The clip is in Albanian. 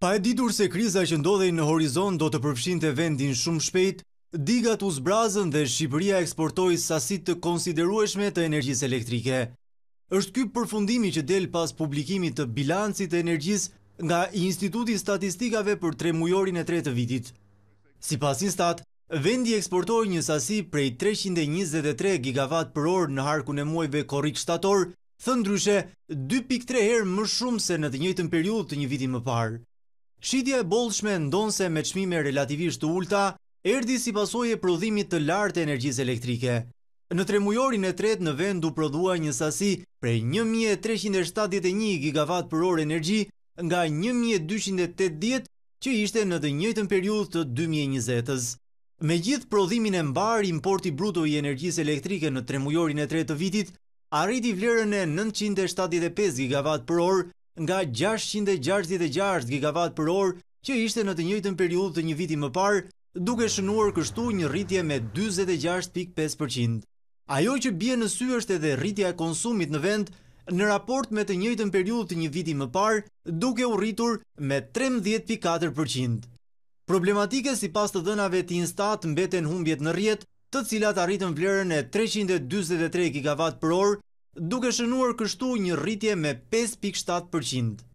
Pa e ditur se kriza që ndodhej në horizon do të përfshin të vendin shumë shpejt, digat u zbrazën dhe Shqipëria eksportoi sasit të konsiderueshme të energjis elektrike. Êshtë ky përfundimi që del pas publikimit të bilancit të energjis nga Instituti Statistikave për tre mujorin e tretë vitit. Si pas instat, vendi eksportoi një sasi prej 323 gigawatt për orë në harku në muajve korik shtator, thëndryshe 2.3 herë më shumë se në të njëjtën periud të një viti më parë. Shqitja e bolshme ndonë se me qmime relativisht të ulta, erdi si pasoj e prodhimit të lartë e energjis elektrike. Në tremujorin e tret në vend du prodhua një sasi prej 1371 gigavat për orë energji nga 1280 që ishte në të njëtën periud të 2020-ës. Me gjithë prodhimin e mbar importi bruto i energjis elektrike në tremujorin e tret të vitit, arriti vlerën e 975 gigavat për orë nga 666 gigawatt për orë që ishte në të njëjtën periudhë të një viti më parë, duke shënuar kështu një rritje me 46.5%. Ajo që bie në sy është edhe rritja e konsumit në vend në raport me të njëjtën periudhë të një viti më parë, duke u rritur me 13.4%. Problematike si pas të dënave të instat mbeten humbjet në rjetë, të cilat arritën vlerën e 323 gigawatt për orë duke shënuar kështu një rritje me 5.7%